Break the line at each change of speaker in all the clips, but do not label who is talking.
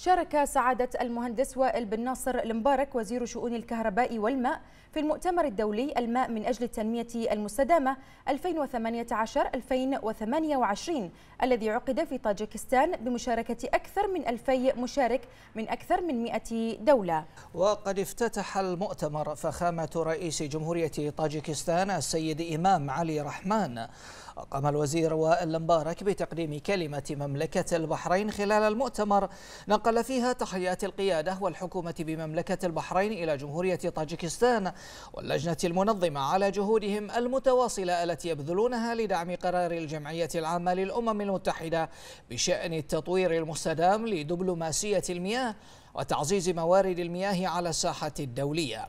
شارك سعادة المهندس وائل بن ناصر المبارك وزير شؤون الكهرباء والماء في المؤتمر الدولي الماء من أجل التنمية المستدامة 2018-2028 الذي عقد في طاجكستان بمشاركة أكثر من 2000 مشارك من أكثر من 100 دولة
وقد افتتح المؤتمر فخامة رئيس جمهورية طاجكستان السيد إمام علي رحمن قام الوزير وائل المبارك بتقديم كلمة مملكة البحرين خلال المؤتمر نقل نقل فيها تحيات القيادة والحكومة بمملكة البحرين إلى جمهورية طاجكستان واللجنة المنظمة على جهودهم المتواصلة التي يبذلونها لدعم قرار الجمعية العامة للأمم المتحدة بشأن التطوير المستدام لدبلوماسية المياه وتعزيز موارد المياه على الساحة الدولية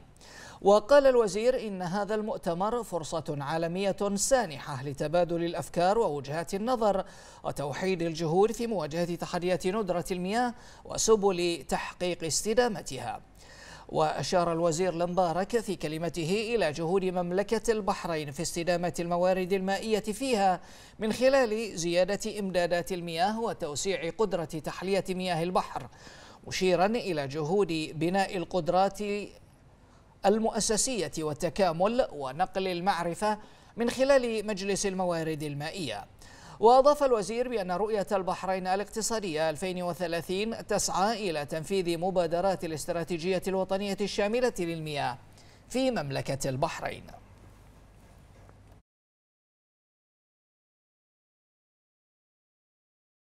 وقال الوزير إن هذا المؤتمر فرصة عالمية سانحة لتبادل الأفكار ووجهات النظر وتوحيد الجهود في مواجهة تحديات ندرة المياه وسبل تحقيق استدامتها وأشار الوزير لمبارك في كلمته إلى جهود مملكة البحرين في استدامة الموارد المائية فيها من خلال زيادة إمدادات المياه وتوسيع قدرة تحلية مياه البحر مشيرا إلى جهود بناء القدرات المؤسسية والتكامل ونقل المعرفة من خلال مجلس الموارد المائية وأضاف الوزير بأن رؤية البحرين الاقتصادية 2030 تسعى إلى تنفيذ مبادرات الاستراتيجية الوطنية الشاملة للمياه في مملكة البحرين